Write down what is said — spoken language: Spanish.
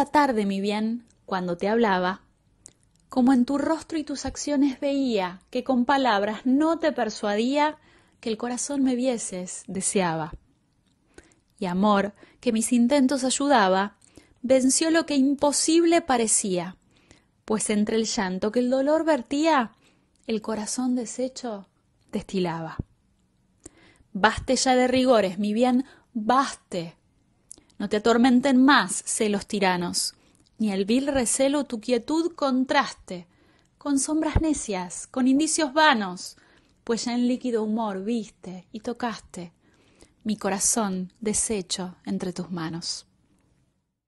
esta tarde, mi bien, cuando te hablaba, como en tu rostro y tus acciones veía que con palabras no te persuadía que el corazón me vieses, deseaba. Y amor, que mis intentos ayudaba, venció lo que imposible parecía, pues entre el llanto que el dolor vertía, el corazón deshecho destilaba. Baste ya de rigores, mi bien, baste no te atormenten más celos tiranos, ni el vil recelo tu quietud contraste, con sombras necias, con indicios vanos, pues ya en líquido humor viste y tocaste mi corazón deshecho entre tus manos.